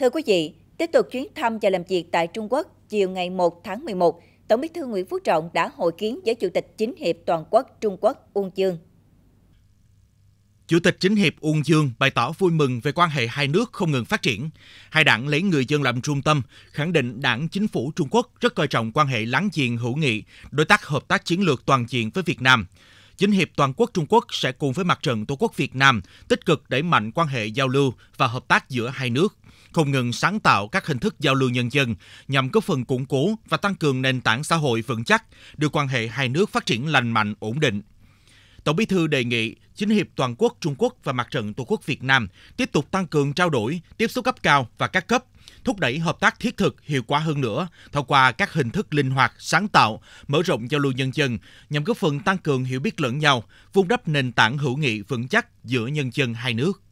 Thưa quý vị, tiếp tục chuyến thăm và làm việc tại Trung Quốc chiều ngày 1 tháng 11, Tổng bí thư Nguyễn Phú Trọng đã hội kiến với Chủ tịch Chính hiệp Toàn quốc Trung Quốc Uông Dương. Chủ tịch Chính hiệp Uông Dương bày tỏ vui mừng về quan hệ hai nước không ngừng phát triển. Hai đảng lấy người dân làm trung tâm, khẳng định đảng chính phủ Trung Quốc rất coi trọng quan hệ láng giềng hữu nghị, đối tác hợp tác chiến lược toàn diện với Việt Nam – Chính hiệp toàn quốc Trung Quốc sẽ cùng với mặt trận Tổ quốc Việt Nam tích cực đẩy mạnh quan hệ giao lưu và hợp tác giữa hai nước, không ngừng sáng tạo các hình thức giao lưu nhân dân nhằm góp phần củng cố và tăng cường nền tảng xã hội vững chắc, đưa quan hệ hai nước phát triển lành mạnh, ổn định. Tổng Bí thư đề nghị Chính hiệp toàn quốc Trung Quốc và Mặt trận Tổ quốc Việt Nam tiếp tục tăng cường trao đổi, tiếp xúc cấp cao và các cấp, thúc đẩy hợp tác thiết thực hiệu quả hơn nữa thông qua các hình thức linh hoạt, sáng tạo, mở rộng giao lưu nhân dân nhằm góp phần tăng cường hiểu biết lẫn nhau, vun đắp nền tảng hữu nghị vững chắc giữa nhân dân hai nước.